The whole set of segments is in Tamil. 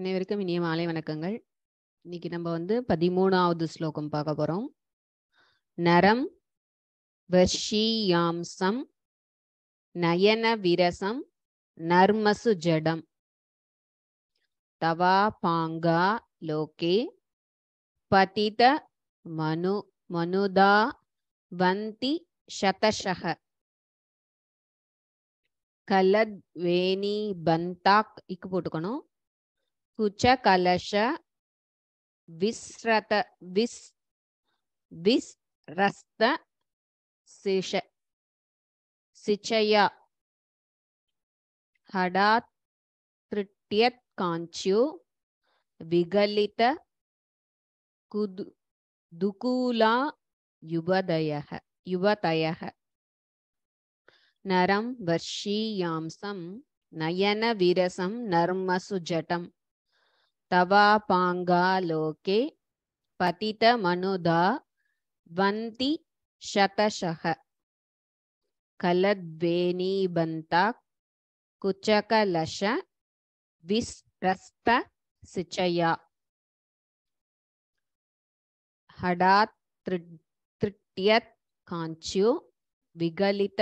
அனைவருக்கும் இனிய மாலை வணக்கங்கள் இன்னைக்கு நம்ம வந்து பதிமூணாவது ஸ்லோகம் பார்க்க போறோம் நரம் வர்ஷியாம்சம் நயன விரசம் நர்மசு ஜடம் தவா பாங்கா லோகே பதித மனு மனுதா வந்தி சதசக கலத் வேணி பந்தாக் இக்கு போட்டுக்கணும் कुचकलश विस्रत विस् विस्रस्त सिष सिचया हठात् तृट्यत् काञ्च्यो विगलित कुदु दुकूला युवदयः युवतयः नरं वर्षीयांसं नयनविरसं नर्मसु जटम् तवापाङ्गालोके पतितमनुदा द्वन्ति शतशः कलद्वेणीबन्ता कुचकलश सिचया हडात् तृट्यत् कांच्यो विगलित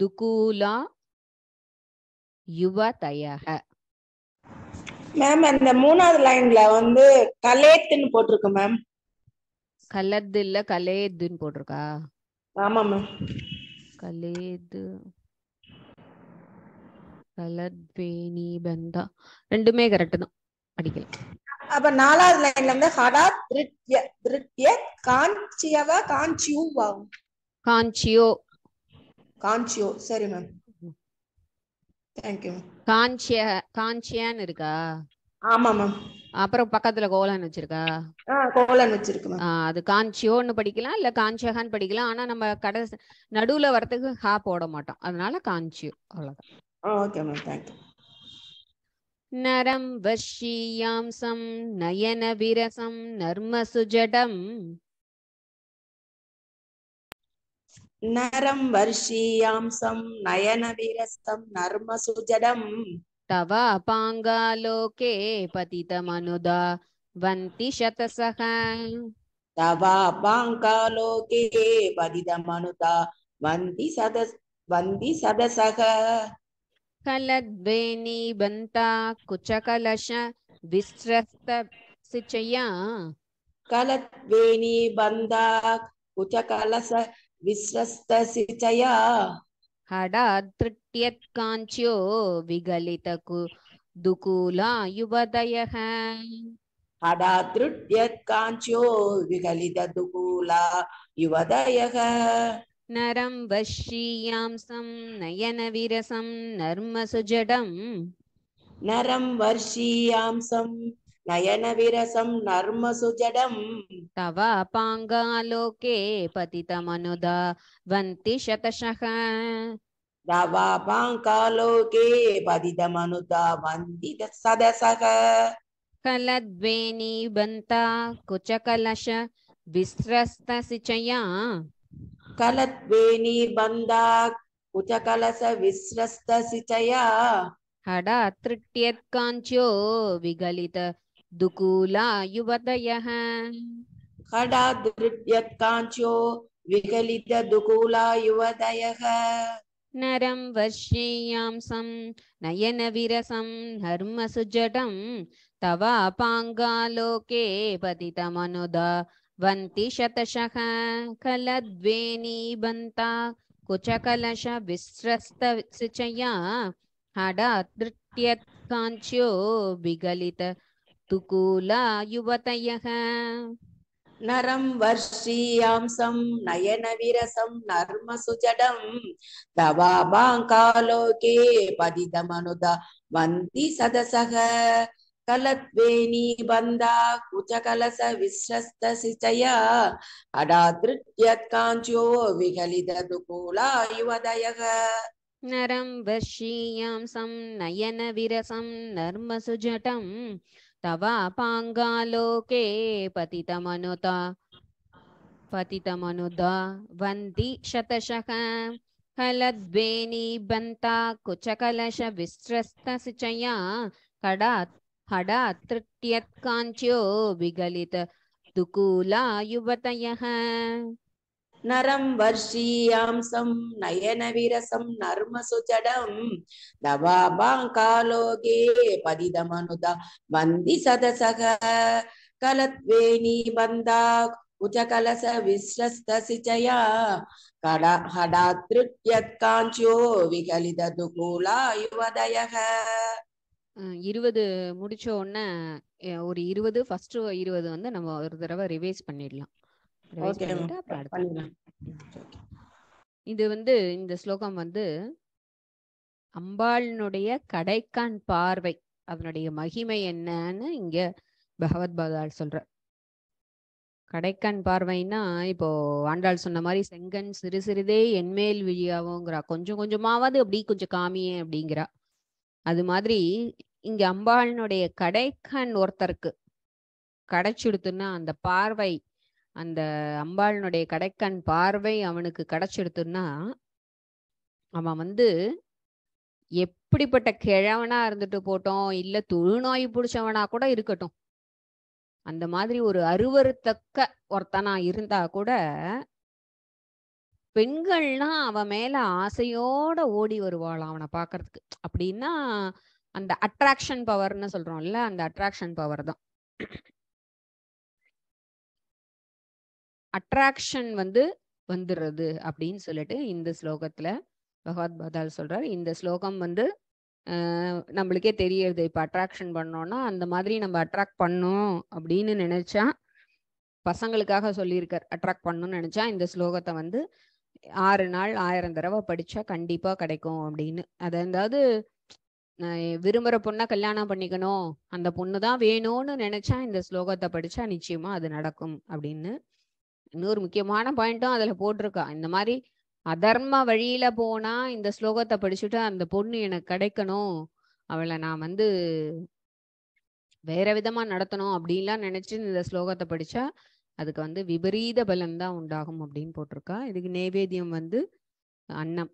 दुकूला युवतयः மேம் அந்த மூணாவது லைன்ல வந்து கலேத்துன்னு போட்டிருக்கு மேம் கலத்து இல்ல கலேதுன்னு போட்டிருக்கா ஆமா மேம் கலேது கலத்வேணி பந்தா ரெண்டுமே கரெக்ட் தான் படிக்கலாம் அப்ப நாலாவது லைன்ல வந்து ஹடா திருட்ய திருட்ய காஞ்சியவா காஞ்சியூ காஞ்சியோ காஞ்சியோ சரி மேம் தேங்க் யூ காஞ்சியான்னு இருக்கா ஆமா மேம் அப்புறம் பக்கத்துல கோலன் வச்சிருக்கா கோலன் வச்சிருக்கு அது காஞ்சியோன்னு படிக்கலாம் இல்ல காஞ்சியகான்னு படிக்கலாம் ஆனா நம்ம கடை நடுவுல வரதுக்கு ஹா போட மாட்டோம் அதனால காஞ்சியோ அவ்வளவுதான் நரம் வஷியாம்சம் நயன விரசம் நர்மசுஜடம் नरं वर्षीयांसं नयनविरस्तं नर्मसुजडम् तव अपाङ्गालोके पतितमनुदा वन्ति शतसः तव अपाङ्गालोके पतितमनुदा वन्ति सद वन्ति सदसः कलद्वेनीबन्ता कुचकलश विस्रस्तसिचया कलद्वेनीबन्धा कुचकलश विस्रस्तसिचया हडात् तृट्यत्काञ्च्यो विगलितकु दुकूला युवदयः हडात् तृट्यत्काञ्च्यो विगलितदुकूला युवदयः नरं वश्यीयांसं नयनविरसं नर्मसुजडम् नरं वर्षीयांसं नयनविरसं नर्म जडं तव पाङ्गा पतितमनुदा वन्ति शतशः वन्ति सदसः कलद्वेनी बन्ता कुचकलश विस्रस्तसिचया बन्दा कुचकलश विस्रस्तसिचया हडा त्रिट्यत् विगलित दुकूलायुवतयः खडादृत्यत्काञ्चो विकलितदुकूलायुवतयः नरं वर्षेयांसं नयनविरसं नर्मसुजटं तवापाङ्गालोके पतितमनुदा वन्ति शतशः कलद्वेनीबन्ता कुचकलशविस्रस्तसिचया हडादृत्यत्काञ्च्यो विगलित तुकूलायुवतयः नरं वर्षीयांसं नयनविरसं नर्मसुजडं दवाबाङ्कालोके पतितमनुद वन्ति सदसः कलत्वेनी बन्धा कुचकलस विश्रस्तसिचया अडादृत्यत्काञ्च्यो विहलिदुकूलायुवदयः नरं वर्षीयांसं नयनविरसं नर्मसुजटं तवापाङ्गालोके पतितमनुत पतितमनुदवन्ति शतशः हलद्वेनीबन्ता कुचकलशविस्रस्तसिचया कडात् हडात् तृट्यत्काञ्च्यो विगलित दुकूला युवतयः நரம் வர்ஷீயாம்சம் நயன விரசம் நர்ம சுஜடம் காலோகே பதிதமனுதா வந்தி சதசக கலத்வேணி பந்தா कुचकलस विश्रस्तसिचया कड हडात्रिट्यत्काञ्च्यो विकलितदुकूलायुवदयः இருபது முடிச்ச உடனே ஒரு இருபது ஃபர்ஸ்ட் இருபது வந்து நம்ம ஒரு தடவை ரிவைஸ் பண்ணிடலாம் இது வந்து இந்த ஸ்லோகம் வந்து அம்பாளினுடைய கடைக்கான் பார்வை அதனுடைய மகிமை என்னன்னு இங்க பகவத் பாதாள் சொல்ற கடைக்கான் பார்வைன்னா இப்போ ஆண்டாள் சொன்ன மாதிரி செங்கன் சிறு சிறிதே என்மேல் விழியாவோங்கிறா கொஞ்சம் கொஞ்சமாவது அப்படி கொஞ்சம் காமியே அப்படிங்கிறா அது மாதிரி இங்க அம்பாளினுடைய கடைக்கான் ஒருத்தருக்கு கடைச்சுடுத்துன்னா அந்த பார்வை அந்த அம்பாளினுடைய கடைக்கண் பார்வை அவனுக்கு கிடைச்சிடுத்துன்னா அவன் வந்து எப்படிப்பட்ட கிழவனா இருந்துட்டு போட்டோம் இல்ல தொழுநோய் பிடிச்சவனா கூட இருக்கட்டும் அந்த மாதிரி ஒரு அருவறுத்தக்க ஒருத்தனா இருந்தா கூட பெண்கள்னா அவன் மேல ஆசையோட ஓடி வருவாளாம் அவனை பாக்குறதுக்கு அப்படின்னா அந்த அட்ராக்ஷன் பவர்னு சொல்றோம்ல அந்த அட்ராக்ஷன் பவர் தான் அட்ராக்ஷன் வந்து வந்துடுறது அப்படின்னு சொல்லிட்டு இந்த ஸ்லோகத்தில் பகவத் பதால் சொல்கிறார் இந்த ஸ்லோகம் வந்து நம்மளுக்கே தெரியறது இப்போ அட்ராக்ஷன் பண்ணோன்னா அந்த மாதிரி நம்ம அட்ராக்ட் பண்ணோம் அப்படின்னு நினச்சா பசங்களுக்காக சொல்லியிருக்கார் அட்ராக்ட் பண்ணணும்னு நினச்சா இந்த ஸ்லோகத்தை வந்து ஆறு நாள் ஆயிரம் தடவை படித்தா கண்டிப்பாக கிடைக்கும் அப்படின்னு அதை அதாவது விரும்புகிற பொண்ணை கல்யாணம் பண்ணிக்கணும் அந்த பொண்ணு தான் வேணும்னு நினச்சா இந்த ஸ்லோகத்தை படித்தா நிச்சயமாக அது நடக்கும் அப்படின்னு இன்னொரு முக்கியமான பாயிண்ட்டும் அதுல போட்டிருக்கா இந்த மாதிரி அதர்ம வழியில போனா இந்த ஸ்லோகத்தை படிச்சுட்டு அந்த பொண்ணு எனக்கு கிடைக்கணும் அவளை நான் வந்து வேற விதமா நடத்தணும் அப்படின்லாம் நினைச்சு இந்த ஸ்லோகத்தை படிச்சா அதுக்கு வந்து விபரீத பலன் தான் உண்டாகும் அப்படின்னு போட்டிருக்கா இதுக்கு நைவேத்தியம் வந்து அன்னம்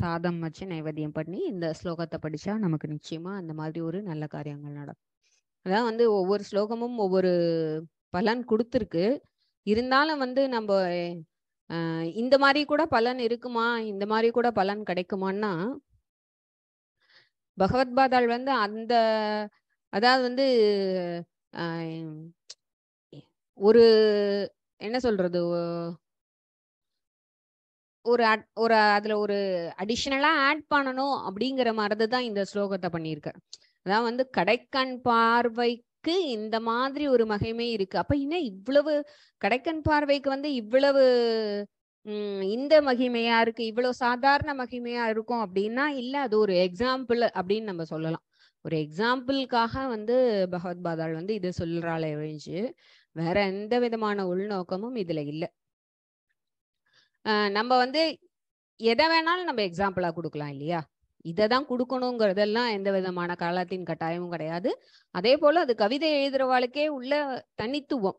சாதம் வச்சு நைவேத்தியம் பண்ணி இந்த ஸ்லோகத்தை படிச்சா நமக்கு நிச்சயமா அந்த மாதிரி ஒரு நல்ல காரியங்கள் நடக்கும் அதான் வந்து ஒவ்வொரு ஸ்லோகமும் ஒவ்வொரு பலன் கொடுத்துருக்கு இருந்தாலும் வந்து நம்ம இந்த மாதிரி கூட பலன் இருக்குமா இந்த மாதிரி கூட பலன் கிடைக்குமான்னா பகவத்பாதாள் வந்து அந்த அதாவது வந்து ஒரு என்ன சொல்றது ஒரு ஒரு அதுல ஒரு அடிஷனலா ஆட் பண்ணணும் அப்படிங்கிற மாதிரி தான் இந்த ஸ்லோகத்தை பண்ணியிருக்க அதான் வந்து கடைக்கண் பார்வை பார்வைக்கு இந்த மாதிரி ஒரு மகிமை இருக்கு அப்ப இன்னும் இவ்வளவு கடைக்கன் பார்வைக்கு வந்து இவ்வளவு உம் இந்த மகிமையா இருக்கு இவ்வளவு சாதாரண மகிமையா இருக்கும் அப்படின்னா இல்ல அது ஒரு எக்ஸாம்பிள் அப்படின்னு நம்ம சொல்லலாம் ஒரு எக்ஸாம்பிளுக்காக வந்து பகவத் பாதாள் வந்து இது சொல்றாள் எழுஞ்சு வேற எந்த விதமான உள்நோக்கமும் இதுல இல்லை நம்ம வந்து எதை வேணாலும் நம்ம எக்ஸாம்பிளா கொடுக்கலாம் இல்லையா இதை தான் கொடுக்கணுங்கிறதெல்லாம் எந்த விதமான காலத்தின் கட்டாயமும் கிடையாது அதே போல அது கவிதை எழுதுறவாளுக்கே உள்ள தனித்துவம்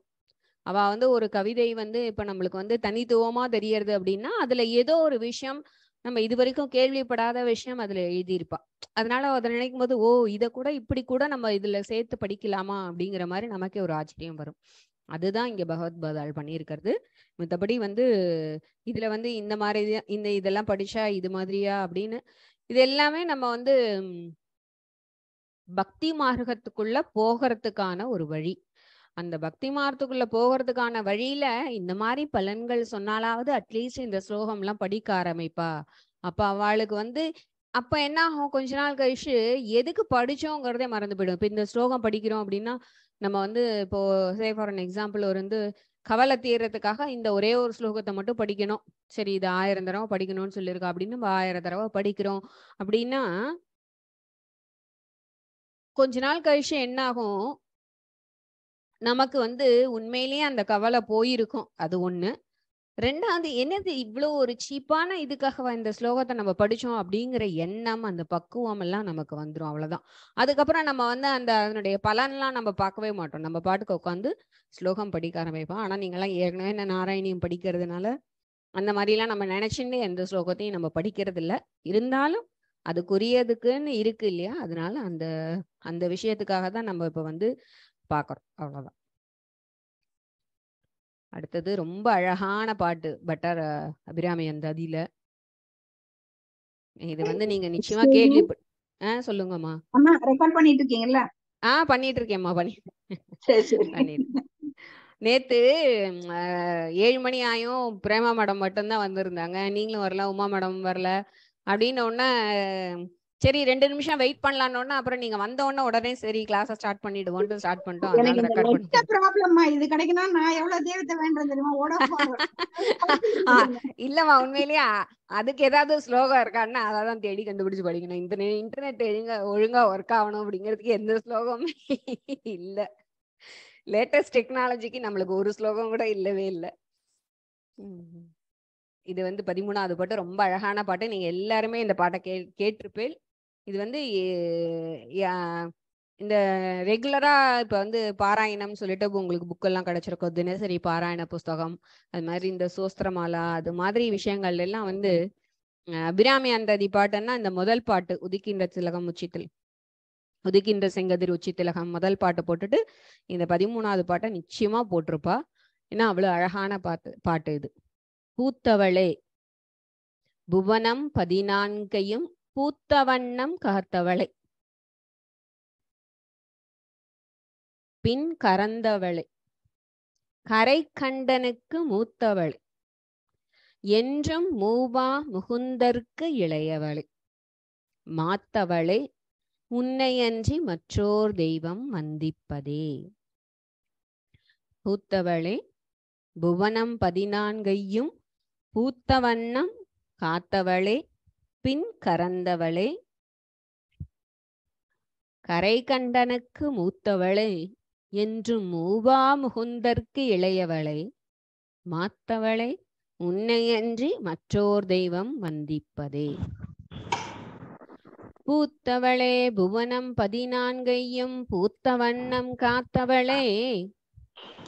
அவ வந்து ஒரு கவிதை வந்து இப்ப நம்மளுக்கு வந்து தனித்துவமா தெரியறது அப்படின்னா அதுல ஏதோ ஒரு விஷயம் நம்ம இது வரைக்கும் கேள்விப்படாத விஷயம் அதுல எழுதியிருப்பா அதனால அதை நினைக்கும் போது ஓ இதை கூட இப்படி கூட நம்ம இதுல சேர்த்து படிக்கலாமா அப்படிங்கிற மாதிரி நமக்கே ஒரு ஆச்சரியம் வரும் அதுதான் இங்க பகவத் பதால் பண்ணியிருக்கிறது மத்தபடி வந்து இதுல வந்து இந்த மாதிரி இந்த இதெல்லாம் படிச்சா இது மாதிரியா அப்படின்னு இது எல்லாமே நம்ம வந்து பக்தி மார்க்கத்துக்குள்ள போகிறதுக்கான ஒரு வழி அந்த பக்தி மார்க்கத்துக்குள்ள போகிறதுக்கான வழியில இந்த மாதிரி பலன்கள் சொன்னாலாவது அட்லீஸ்ட் இந்த ஸ்லோகம் எல்லாம் படிக்க ஆரம்பிப்பா அப்ப அவளுக்கு வந்து அப்ப என்ன ஆகும் கொஞ்ச நாள் கழிச்சு எதுக்கு படிச்சோங்கிறதே மறந்து போயிடும் இப்ப இந்த ஸ்லோகம் படிக்கிறோம் அப்படின்னா நம்ம வந்து இப்போ சே ஃபார் அன் எக்ஸாம்பிள் ஒரு வந்து கவலை தீர்றதுக்காக இந்த ஒரே ஒரு ஸ்லோகத்தை மட்டும் படிக்கணும் சரி இது ஆயிரம் தடவை படிக்கணும்னு சொல்லியிருக்கா அப்படின்னு நம்ம ஆயிரம் தடவை படிக்கிறோம் அப்படின்னா கொஞ்ச நாள் கழிச்சு என்ன ஆகும் நமக்கு வந்து உண்மையிலேயே அந்த கவலை போயிருக்கும் அது ஒண்ணு ரெண்டாவது என்னது இவ்வளோ ஒரு சீப்பான இதுக்காக இந்த ஸ்லோகத்தை நம்ம படித்தோம் அப்படிங்கிற எண்ணம் அந்த பக்குவம் எல்லாம் நமக்கு வந்துடும் அவ்வளோதான் அதுக்கப்புறம் நம்ம வந்து அந்த அதனுடைய பலன்லாம் நம்ம பார்க்கவே மாட்டோம் நம்ம பாட்டுக்கு உட்காந்து ஸ்லோகம் படிக்க ஆரம்பிப்போம் ஆனால் நீங்களாம் ஏற்கனவே என்ன நாராயணியம் படிக்கிறதுனால அந்த மாதிரிலாம் நம்ம நினைச்சுட்டு எந்த ஸ்லோகத்தையும் நம்ம படிக்கிறது இல்லை இருந்தாலும் அதுக்குரியதுக்குன்னு இருக்கு இல்லையா அதனால அந்த அந்த விஷயத்துக்காக தான் நம்ம இப்போ வந்து பார்க்குறோம் அவ்வளோதான் அடுத்தது ரொம்ப அழகான பாட்டு பட்டர் அபிராமி அந்த அதில இது வந்து நீங்க நிச்சயமா கேள்வி ஆஹ் சொல்லுங்கம்மா ரெக்கார்ட் பண்ணிட்டு இருக்கீங்கல்ல ஆஹ் பண்ணிட்டு இருக்கேன்மா பண்ணி நேத்து ஏழு மணி ஆயும் பிரேமா மேடம் மட்டும்தான் வந்திருந்தாங்க நீங்களும் வரல உமா மேடம் வரல அப்படின்னு உடனே சரி ரெண்டு நிமிஷம் வெயிட் பண்ணலாம்னு அப்புறம் நீங்க வந்த உடனே உடனே சரி கிளாஸ் ஸ்டார்ட் பண்ணிடுவோம் ஸ்டார்ட் பண்ணிட்டோம் ப்ராப்ளம்மா இது கிடைக்கணும் நான் எவ்வளவு தேவத்தை வேண்டறேன் தெரியுமா ஓட இல்லம்மா உண்மையிலேயே அதுக்கு ஏதாவது ஸ்லோகம் அதை அதான் தேடி கண்டுபிடிச்சு படிக்கணும் இந்த இன்டர்நெட் எங்க ஒழுங்கா ஒர்க் ஆகணும் அப்படிங்கிறதுக்கு எந்த ஸ்லோகமும் இல்ல லேட்டஸ்ட் டெக்னாலஜிக்கு நம்மளுக்கு ஒரு ஸ்லோகம் கூட இல்லவே இல்லை இது வந்து பதிமூணாவது பாட்டு ரொம்ப அழகான பாட்டு நீங்க எல்லாருமே இந்த பாட்டை கே கேட்டிருப்பேன் இது வந்து இந்த ரெகுலராக இப்போ வந்து பாராயணம் சொல்லிட்டு உங்களுக்கு புக்கெல்லாம் கிடைச்சிருக்கோம் தினசரி பாராயண புஸ்தகம் அது மாதிரி இந்த சோஸ்திரமாலா அது மாதிரி விஷயங்கள் எல்லாம் வந்து அபிராமி அந்ததி பாட்டுன்னா இந்த முதல் பாட்டு உதிக்கின்ற திலகம் உச்சித்தில் உதிக்கின்ற செங்கதிர் உச்சி திலகம் முதல் பாட்டு போட்டுட்டு இந்த பதிமூணாவது பாட்டை நிச்சயமா போட்டிருப்பா ஏன்னா அவ்வளோ அழகான பாட்டு பாட்டு இது பூத்தவளே புவனம் பதினான்கையும் பூத்த வண்ணம் காத்தவளை பின் கறந்தவளே கரை கண்டனுக்கு மூத்தவளே என்றும் மூவா முகுந்தர்க்கு இளையவளே மாத்தவளே உன்னையன்றி மற்றோர் தெய்வம் வந்திப்பதே பூத்தவளே புவனம் பதினான்கையும் பூத்த வண்ணம் காத்தவளே பின் கரந்தவளே கரை கண்டனுக்கு மூத்தவளே என்று மூவா முகுந்தற்கு இளையவளே மாத்தவளே உன்னையன்றி மற்றோர் தெய்வம் வந்திப்பதே பூத்தவளே புவனம் பதினான்கையும் பூத்த வண்ணம் காத்தவளே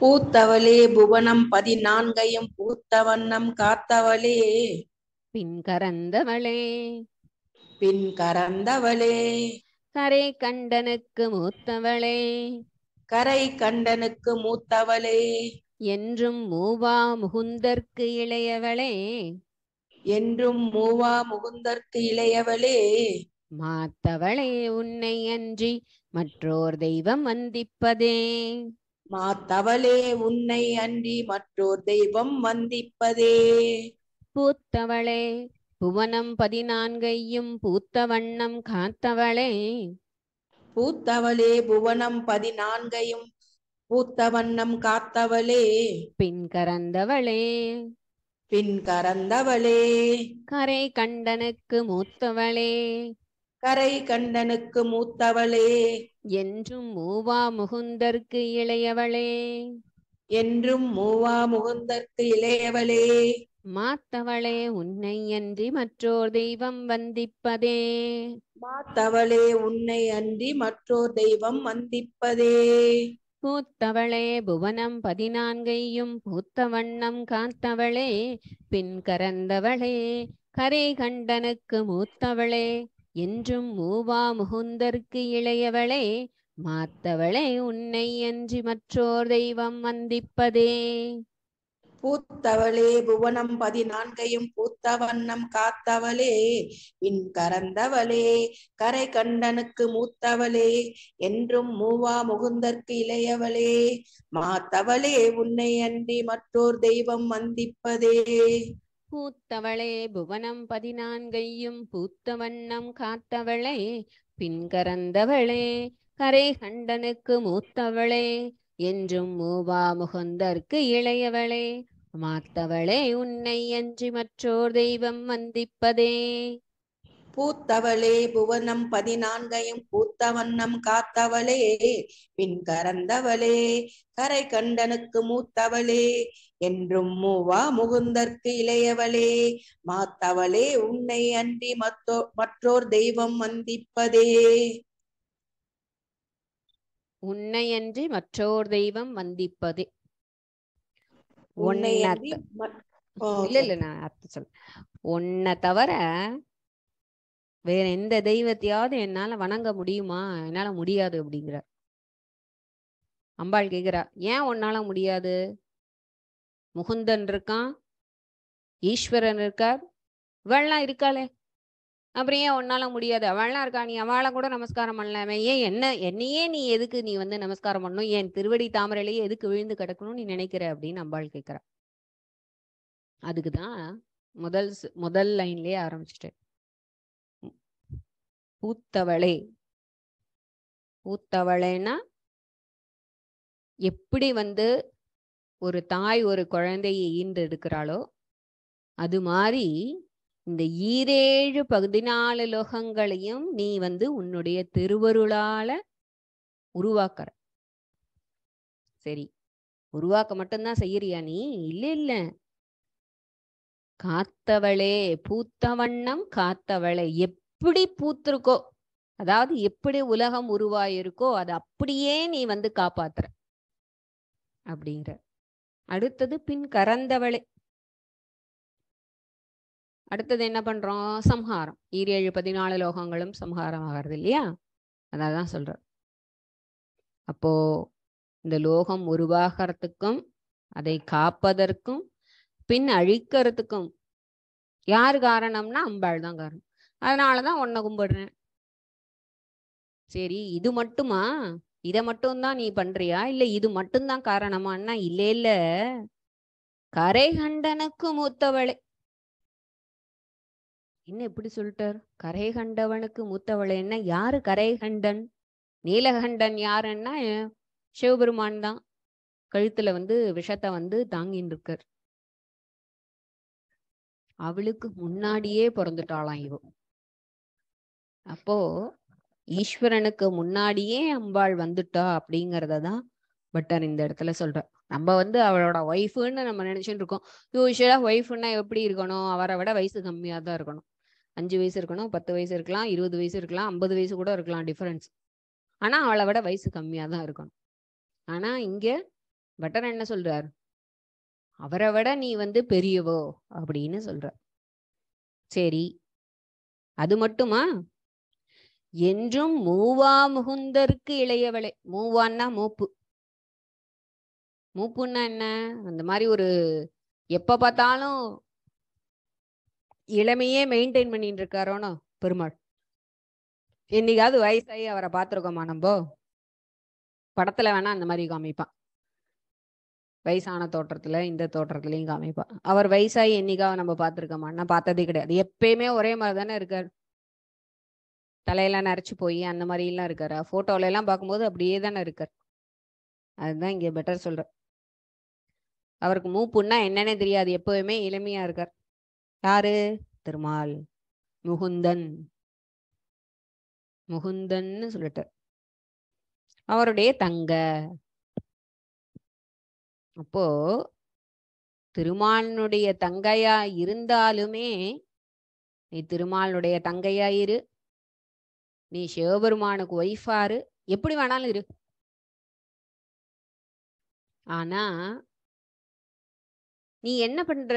பூத்தவளே புவனம் பதினான்கையும் பூத்த வண்ணம் காத்தவளே பின் கரந்தவளே பின் கரந்தவளே கரை கண்டனுக்கு மூத்தவளே கரை கண்டனுக்கு மூத்தவளே என்றும் மூவா முகுந்தற்கு இளையவளே என்றும் மூவா முகுந்தற்கு இளையவளே மாத்தவளே உன்னை அன்றி மற்றோர் தெய்வம் வந்திப்பதே மாத்தவளே உன்னை அன்றி மற்றோர் தெய்வம் வந்திப்பதே பூத்தவளே புவனம் பதினான்கையும் பூத்த வண்ணம் காத்தவளே பூத்தவளே புவனம் பதினான்கையும் பூத்த வண்ணம் காத்தவளே பின் கறந்தவளே பின் கறந்தவளே கரை கண்டனுக்கு மூத்தவளே கரை கண்டனுக்கு மூத்தவளே என்றும் மூவா முகுந்தற்கு இளையவளே என்றும் மூவா முகுந்தற்கு இளையவளே மாத்தவளே உன்னை அன்றி மற்றோர் தெய்வம் வந்திப்பதே மாத்தவளே உன்னை அன்றி மற்றோர் தெய்வம் வந்திப்பதே பூத்தவளே புவனம் பதினான்கையும் பூத்த வண்ணம் காத்தவளே பின் கரந்தவளே கரை கண்டனுக்கு மூத்தவளே என்றும் மூவா முகுந்தற்கு இளையவளே மாத்தவளே உன்னை அன்றி மற்றோர் தெய்வம் வந்திப்பதே பூத்தவளே புவனம் பதினான்கையும் பூத்த வண்ணம் காத்தவளே பின் கரந்தவளே கரை கண்டனுக்கு மூத்தவளே என்றும் மூவா முகுந்தற்கு இளையவளே மாத்தவளே உன்னை அன்றி மற்றோர் தெய்வம் வந்திப்பதே பூத்தவளே புவனம் பதினான்கையும் பூத்த வண்ணம் காத்தவளே பின்கரந்தவளே கரை கண்டனுக்கு மூத்தவளே என்றும் மூவா முகுந்தற்கு இளையவளே மாத்தவளே உன்னை அஞ்சி மற்றோர் தெய்வம் வந்திப்பதே பூத்தவளே புவனம் பதினான்கையும் பூத்த வண்ணம் காத்தவளே பின் கரந்தவளே கரை கண்டனுக்கு மூத்தவளே என்றும் மூவா முகுந்தற்கு இளையவளே மாத்தவளே உன்னை அன்றி மத்தோ மற்றோர் தெய்வம் வந்திப்பதே உன்னை அன்றி மற்றோர் தெய்வம் வந்திப்பதே இல்ல இல்ல நான் உன்னை தவிர வேற எந்த தெய்வத்தையாவது என்னால வணங்க முடியுமா என்னால முடியாது அப்படிங்கிற அம்பாள் கேக்குறா ஏன் உன்னால முடியாது முகுந்தன் இருக்கான் ஈஸ்வரன் இருக்கார் இவெல்லாம் இருக்காளே அப்புறம் ஏன் உன்னால முடியாது அவள்லாம் இருக்கா நீ அவளை கூட நமஸ்காரம் பண்ணலாமே ஏன் என்ன என்னையே நீ எதுக்கு நீ வந்து நமஸ்காரம் பண்ணணும் ஏன் திருவடி தாமரையிலேயே எதுக்கு விழுந்து கிடக்கணும்னு நீ நினைக்கிற அப்படின்னு அம்பாள் கேட்கிறா அதுக்கு தான் முதல் முதல் லைன்லயே ஆரம்பிச்சிட்டேன் பூத்தவளே பூத்தவளேன்னா எப்படி வந்து ஒரு தாய் ஒரு குழந்தையை எடுக்கிறாளோ அது மாதிரி இந்த ஈரேழு பகுதினாலு லோகங்களையும் நீ வந்து உன்னுடைய திருவருளால உருவாக்குற சரி உருவாக்க மட்டும்தான் செய்யறியா நீ இல்ல இல்ல காத்தவளே பூத்த வண்ணம் காத்தவளே எப்படி பூத்திருக்கோ அதாவது எப்படி உலகம் உருவாயிருக்கோ அது அப்படியே நீ வந்து காப்பாத்துற அப்படிங்கிற அடுத்தது பின் கறந்தவளே அடுத்தது என்ன பண்ணுறோம் சம்ஹாரம் ஈரேழு பதினாலு லோகங்களும் சம்ஹாரம் ஆகிறது இல்லையா அதான் சொல்கிறார் அப்போது இந்த லோகம் உருவாகிறதுக்கும் அதை காப்பதற்கும் பின் அழிக்கிறதுக்கும் யார் காரணம்னா அம்பாள் தான் காரணம் அதனால தான் உன்னை கும்பிடுறேன் சரி இது மட்டுமா இதை மட்டும்தான் நீ பண்றியா இல்ல இது மட்டும்தான் காரணமா இல்லை இல்லை கரைகண்டனுக்கு மூத்தவளை என்ன எப்படி சொல்லிட்டார் கரை கண்டவனுக்கு மூத்தவளை என்ன யாரு கரை கண்டன் நீலகண்டன் யாருன்னா சிவபெருமான் தான் கழுத்துல வந்து விஷத்தை வந்து தாங்கின்னு இருக்கார் அவளுக்கு முன்னாடியே பிறந்துட்டாளாம் இவ அப்போ ஈஸ்வரனுக்கு முன்னாடியே அம்பாள் வந்துட்டா அப்படிங்கிறத தான் பட்டர் இந்த இடத்துல சொல்ற நம்ம வந்து அவளோட ஒய்ஃபுன்னு நம்ம நினைச்சுட்டு இருக்கோம் யூஸ்வலா ஒய்ஃபுன்னா எப்படி இருக்கணும் அவரை விட வயசு கம்மியா தான் இருக்கணும் அஞ்சு வயசு இருக்கணும் பத்து வயசு இருக்கலாம் இருபது வயசு இருக்கலாம் ஐம்பது வயசு கூட இருக்கலாம் டிஃபரன்ஸ் ஆனால் அவளை விட வயசு கம்மியாக தான் இருக்கணும் ஆனால் இங்கே பட்டர் என்ன சொல்கிறார் அவரை விட நீ வந்து பெரியவோ அப்படின்னு சொல்கிற சரி அது மட்டுமா என்றும் மூவா முகுந்தருக்கு இளையவளை மூவான்னா மூப்பு மூப்புன்னா என்ன அந்த மாதிரி ஒரு எப்ப பார்த்தாலும் இளமையே மெயின்டைன் பண்ணிட்டு இருக்காரோனோ பெருமாள் என்னைக்காவது வயசாகி அவரை பார்த்துருக்கோமா நம்ம படத்துல வேணா அந்த மாதிரி காமிப்பான் வயசான தோற்றத்துல இந்த தோற்றத்துலயும் காமிப்பான் அவர் வயசாகி என்னைக்காவது நம்ம பார்த்துருக்கோமா நான் பார்த்ததே கிடையாது எப்பயுமே ஒரே மாதிரி தானே இருக்காரு தலையெல்லாம் நரைச்சு போய் அந்த மாதிரிலாம் இருக்காரு போட்டோல எல்லாம் பார்க்கும்போது அப்படியே தானே இருக்கார் அதுதான் இங்கே பெட்டர் சொல்ற அவருக்கு மூப்புன்னா என்னன்னே தெரியாது எப்பவுமே இளமையா இருக்கார் யாரு திருமால் முகுந்தன் முகுந்தன் சொல்லிட்டு அவருடைய தங்க அப்போ திருமாலனுடைய தங்கையா இருந்தாலுமே நீ திருமாலனுடைய தங்கையா இரு நீ சிவபெருமானுக்கு ஒய்ஃபாரு எப்படி வேணாலும் இரு ஆனா நீ என்ன பண்ற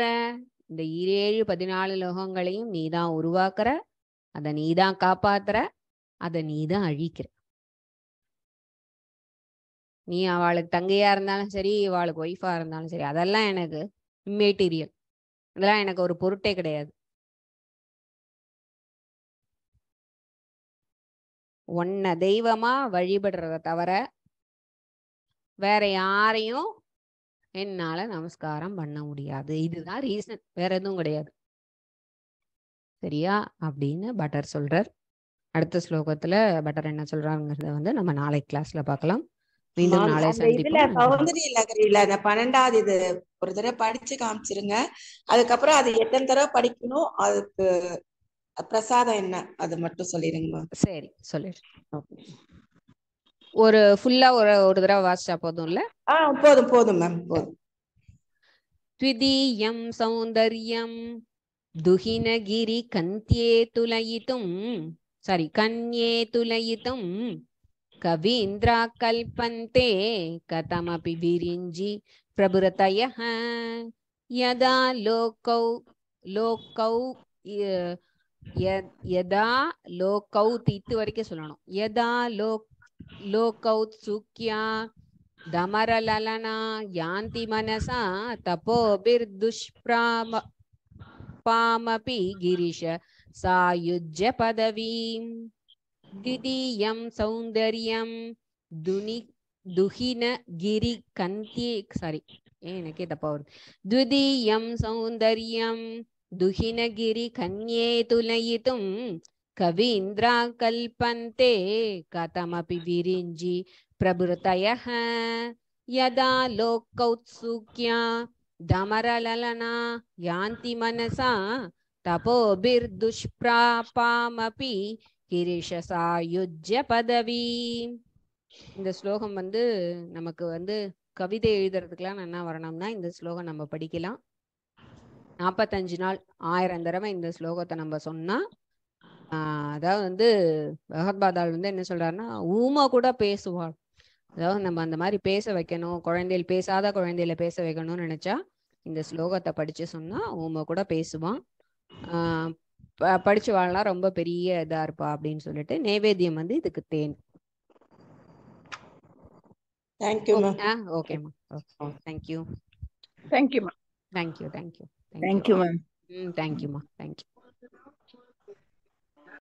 இந்த ஈரேழு பதினாலு லோகங்களையும் நீ தான் உருவாக்குற அதை நீ தான் காப்பாத்துற அதை நீ தான் அழிக்கிற நீ அவளுக்கு தங்கையா இருந்தாலும் சரி அவளுக்கு ஒய்ஃபா இருந்தாலும் சரி அதெல்லாம் எனக்கு இம்மெட்டீரியல் அதெல்லாம் எனக்கு ஒரு பொருட்டே கிடையாது உன்னை தெய்வமா வழிபடுறத தவிர வேற யாரையும் என்னால நமஸ்காரம் பண்ண முடியாது இதுதான் ரீசன் வேற எதுவும் கிடையாது சரியா அப்படின்னு பட்டர் சொல்றார் அடுத்த ஸ்லோகத்துல பட்டர் என்ன சொல்றாங்கிறத வந்து நம்ம நாளை கிளாஸ்ல பாக்கலாம் மீண்டும் நாளை சந்திப்போம் பன்னெண்டாவது இது ஒரு தடவை படிச்சு காமிச்சிருங்க அதுக்கப்புறம் அது எத்தனை தடவை படிக்கணும் அதுக்கு பிரசாதம் என்ன அது மட்டும் சொல்லிருங்க சரி சொல்லிடுறேன் ஒரு ஃபுல்லா ஒரு ஒரு தடவை வாசிச்சா போதும் இல்ல போதும் போதும் மேம் போதும் த்விதீயம் சௌந்தர்யம் துகினகிரி கந்தியே துளையிட்டும் சாரி கன்யே துளையிட்டும் கவீந்திரா கல்பந்தே கதமபி விரிஞ்சி பிரபுரதய யதா லோகௌ லோகௌ யதா லோகௌ தித்து வரைக்கும் சொல்லணும் எதா லோக் लोकौत्सुक्या दमरललना यान्ति मनसा तपोभिर्दुष्प्राम पामपि गिरिश सायुज्यपदवीं द्वितीयं सौन्दर्यं दुनि दुहिनगिरिकन्ति सारि ಏನಕ್ಕೆ ತಪ್ಪವ್ರು ದ್ವಿತೀಯಂ ಸೌಂದರ್ಯಂ ದುಹಿನಗಿರಿ ಕನ್ಯೆ ತುಲಯಿತುಂ कवीन्द्रा कल्पन्ते कथमपि विरिञ्जि प्रभृतयः यदा लोकौत्सुक्या யாந்தி மனசா தபோபிர் துஷ்பிராபாமபி கிரீஷசாயுஜ்ய பதவி இந்த ஸ்லோகம் வந்து நமக்கு வந்து கவிதை எழுதுறதுக்கெல்லாம் என்ன வரணும்னா இந்த ஸ்லோகம் நம்ம படிக்கலாம் நாற்பத்தஞ்சு நாள் ஆயிரம் தடவை இந்த ஸ்லோகத்தை நம்ம சொன்னா அதாவது வந்து பகவத்பாதால் வந்து என்ன சொல்றாருன்னா ஊமா கூட பேசுவாள் அதாவது நம்ம அந்த மாதிரி பேச வைக்கணும் குழந்தைகள் பேசாத குழந்தையில பேச வைக்கணும்னு நினைச்சா இந்த ஸ்லோகத்தை படிச்சு சொன்னா ஊமா கூட பேசுவான் படிச்சவாள்லாம் ரொம்ப பெரிய இதா இருப்பா அப்படின்னு சொல்லிட்டு நைவேத்தியம் வந்து இதுக்கு தேன் தேங்க்யூ ஓகேம்மா thank you thank you thank you thank you thank you ma'am ம் தேங்க்யூம்மா தேங்க்யூ